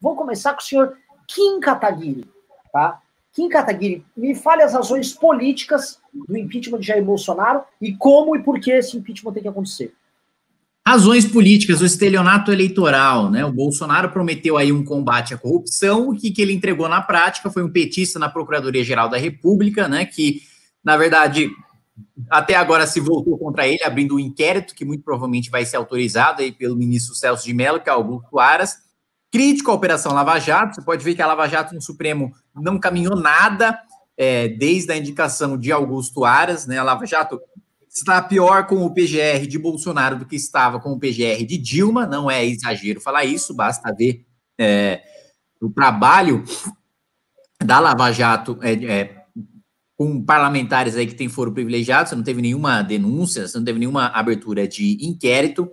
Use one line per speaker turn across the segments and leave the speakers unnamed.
Vou começar com o senhor Kim Kataguiri, tá? Kim Kataguiri, me fale as razões políticas do impeachment de Jair Bolsonaro e como e por que esse impeachment tem que acontecer. Razões políticas, o estelionato eleitoral, né? O Bolsonaro prometeu aí um combate à corrupção, o que, que ele entregou na prática foi um petista na Procuradoria-Geral da República, né? Que, na verdade, até agora se voltou contra ele, abrindo um inquérito que muito provavelmente vai ser autorizado aí pelo ministro Celso de Mello, que é Augusto Aras crítico à Operação Lava Jato. Você pode ver que a Lava Jato no Supremo não caminhou nada é, desde a indicação de Augusto Aras. Né? A Lava Jato está pior com o PGR de Bolsonaro do que estava com o PGR de Dilma. Não é exagero falar isso, basta ver é, o trabalho da Lava Jato é, é, com parlamentares aí que têm foro privilegiado, você não teve nenhuma denúncia, você não teve nenhuma abertura de inquérito.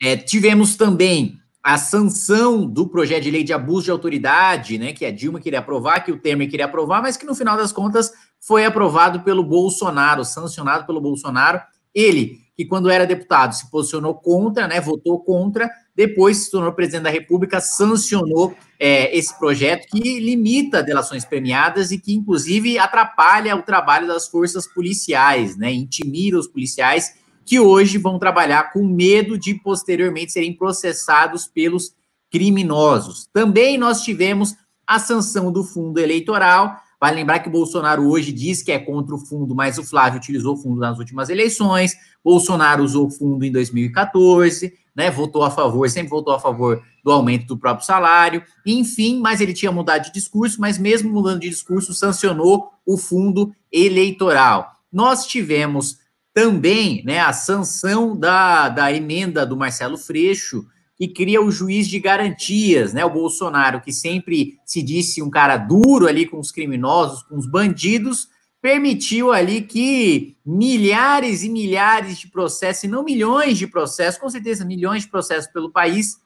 É, tivemos também a sanção do projeto de lei de abuso de autoridade, né, que a Dilma queria aprovar, que o Temer queria aprovar, mas que no final das contas foi aprovado pelo Bolsonaro, sancionado pelo Bolsonaro. Ele, que quando era deputado se posicionou contra, né, votou contra, depois se tornou presidente da República, sancionou é, esse projeto que limita delações premiadas e que, inclusive, atrapalha o trabalho das forças policiais, né, intimida os policiais que hoje vão trabalhar com medo de posteriormente serem processados pelos criminosos. Também nós tivemos a sanção do fundo eleitoral. Vale lembrar que Bolsonaro hoje diz que é contra o fundo, mas o Flávio utilizou o fundo nas últimas eleições. Bolsonaro usou o fundo em 2014, né? Votou a favor, sempre votou a favor do aumento do próprio salário. Enfim, mas ele tinha mudado de discurso, mas mesmo mudando de discurso, sancionou o fundo eleitoral. Nós tivemos também né, a sanção da, da emenda do Marcelo Freixo, que cria o juiz de garantias, né? O Bolsonaro, que sempre se disse um cara duro ali com os criminosos, com os bandidos, permitiu ali que milhares e milhares de processos, e não milhões de processos, com certeza milhões de processos pelo país,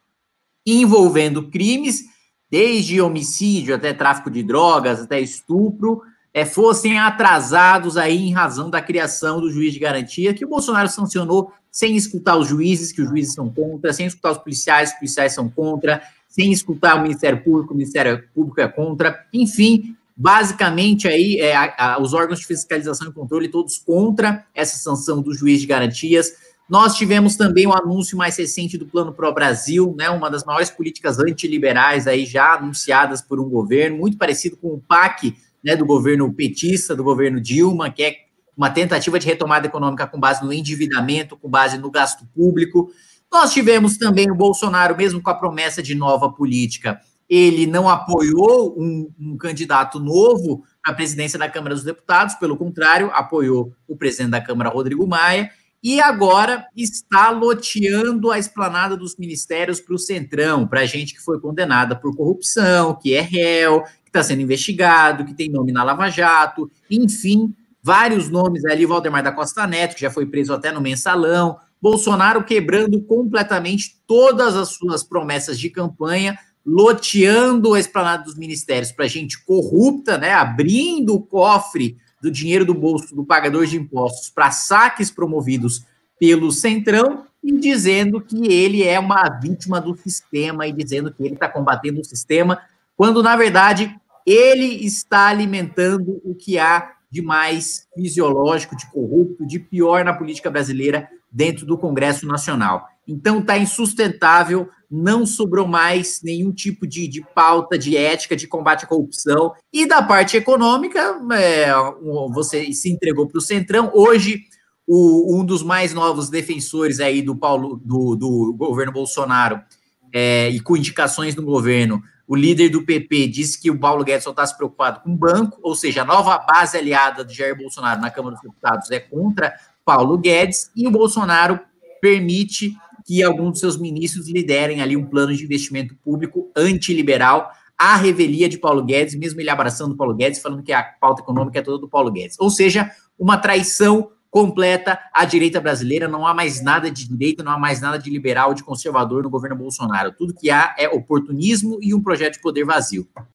envolvendo crimes, desde homicídio até tráfico de drogas, até estupro, é, fossem atrasados aí em razão da criação do juiz de garantia, que o Bolsonaro sancionou sem escutar os juízes, que os juízes são contra, sem escutar os policiais, os policiais são contra, sem escutar o Ministério Público, o Ministério Público é contra, enfim, basicamente aí é, a, a, os órgãos de fiscalização e controle todos contra essa sanção do juiz de garantias. Nós tivemos também o um anúncio mais recente do Plano Pro Brasil, né, uma das maiores políticas antiliberais aí já anunciadas por um governo, muito parecido com o PAC né, do governo petista, do governo Dilma, que é uma tentativa de retomada econômica com base no endividamento, com base no gasto público. Nós tivemos também o Bolsonaro, mesmo com a promessa de nova política, ele não apoiou um, um candidato novo à presidência da Câmara dos Deputados, pelo contrário, apoiou o presidente da Câmara, Rodrigo Maia, e agora está loteando a esplanada dos ministérios para o Centrão, para gente que foi condenada por corrupção, que é réu, está sendo investigado, que tem nome na Lava Jato, enfim, vários nomes ali, Valdemar da Costa Neto, que já foi preso até no mensalão, Bolsonaro quebrando completamente todas as suas promessas de campanha, loteando a esplanada dos ministérios para gente corrupta, né? Abrindo o cofre do dinheiro do bolso do pagador de impostos para saques promovidos pelo Centrão e dizendo que ele é uma vítima do sistema e dizendo que ele está combatendo o sistema, quando na verdade ele está alimentando o que há de mais fisiológico, de corrupto, de pior na política brasileira dentro do Congresso Nacional. Então está insustentável, não sobrou mais nenhum tipo de, de pauta de ética, de combate à corrupção. E da parte econômica, é, você se entregou para o Centrão. Hoje, o, um dos mais novos defensores aí do Paulo do, do governo Bolsonaro é, e com indicações no governo o líder do PP disse que o Paulo Guedes só está se preocupado com o banco, ou seja, a nova base aliada de Jair Bolsonaro na Câmara dos Deputados é contra Paulo Guedes, e o Bolsonaro permite que alguns de seus ministros liderem ali um plano de investimento público antiliberal à revelia de Paulo Guedes, mesmo ele abraçando Paulo Guedes, falando que a pauta econômica é toda do Paulo Guedes. Ou seja, uma traição completa a direita brasileira. Não há mais nada de direita, não há mais nada de liberal, de conservador no governo Bolsonaro. Tudo que há é oportunismo e um projeto de poder vazio.